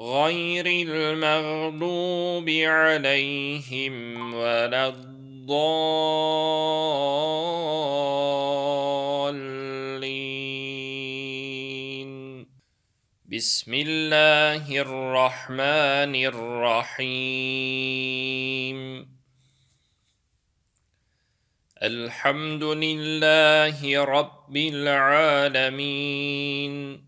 غير المغضوب عليهم ولا الضالين بسم الله الرحمن الرحيم الحمد لله رب العالمين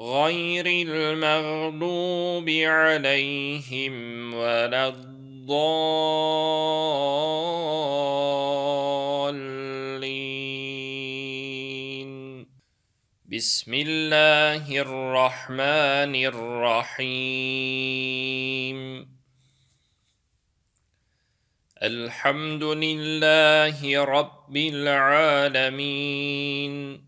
غير المغضوب عليهم ولا الضالين بسم الله الرحمن الرحيم الحمد لله رب العالمين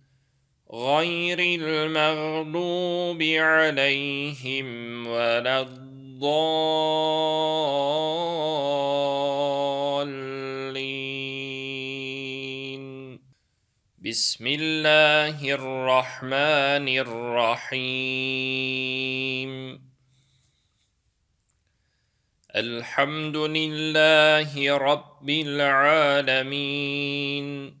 غير المغضوب عليهم ولا الضالين بسم الله الرحمن الرحيم الحمد لله رب العالمين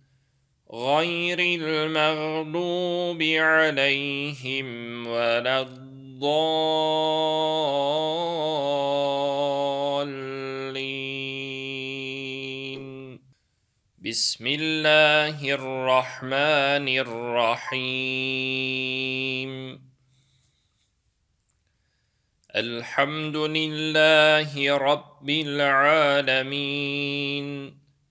غير المغضوب عليهم ولا الضالين بسم الله الرحمن الرحيم الحمد لله رب العالمين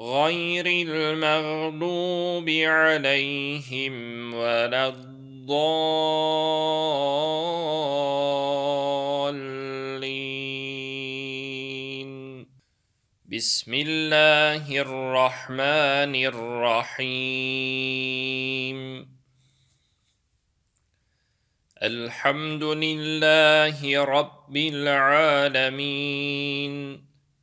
غير المغضوب عليهم ولا الضالين بسم الله الرحمن الرحيم الحمد لله رب العالمين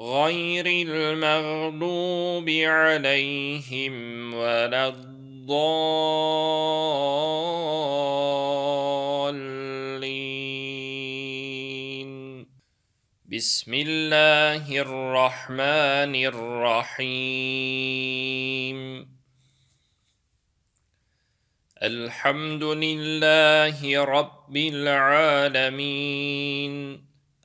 غير المغضوب عليهم ولا الضالين بسم الله الرحمن الرحيم الحمد لله رب العالمين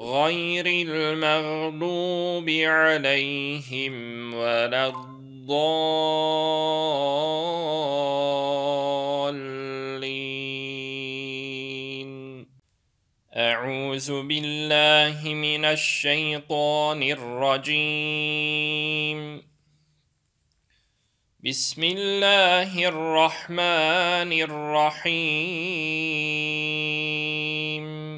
غير المغضوب عليهم ولا الضالين أعوذ بالله من الشيطان الرجيم بسم الله الرحمن الرحيم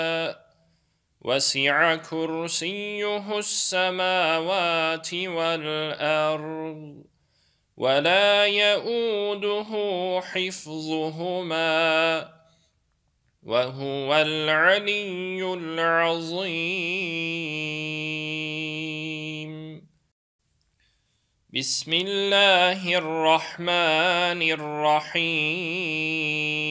وسع كرسيه السماوات والأرض ولا يؤوده حفظهما وهو العلي العظيم بسم الله الرحمن الرحيم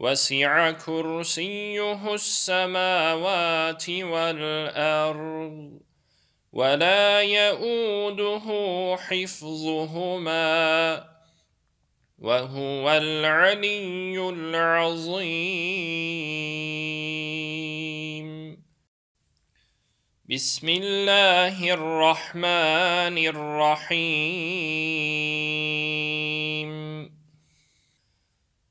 وسع كرسيه السماوات والأرض ولا يؤوده حفظهما وهو العلي العظيم بسم الله الرحمن الرحيم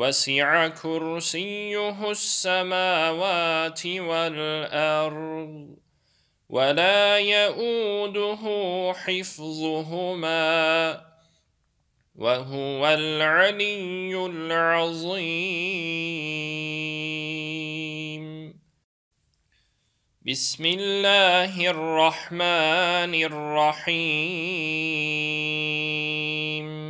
وسع كرسيه السماوات والأرض ولا يؤوده حفظهما وهو العلي العظيم بسم الله الرحمن الرحيم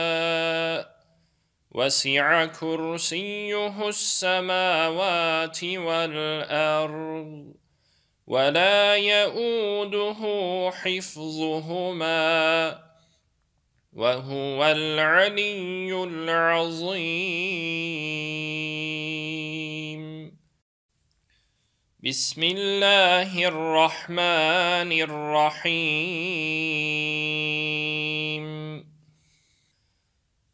وسع كرسيه السماوات والأرض ولا يؤوده حفظهما وهو العلي العظيم بسم الله الرحمن الرحيم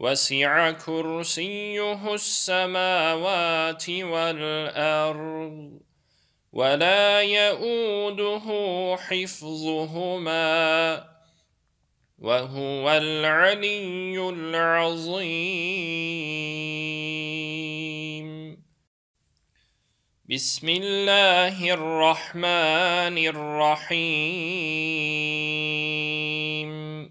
وسع كرسيه السماوات والأرض ولا يؤوده حفظهما وهو العلي العظيم بسم الله الرحمن الرحيم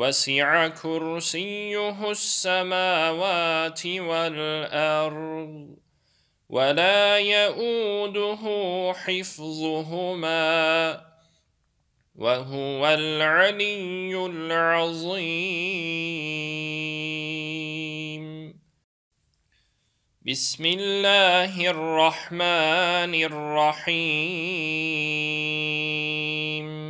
وسع كرسيه السماوات والأرض ولا يؤوده حفظهما وهو العلي العظيم بسم الله الرحمن الرحيم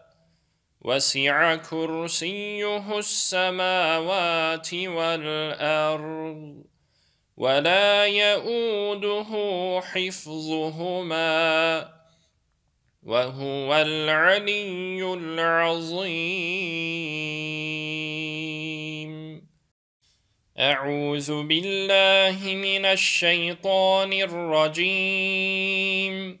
وسع كرسيه السماوات والأرض ولا يؤوده حفظهما وهو العلي العظيم أعوذ بالله من الشيطان الرجيم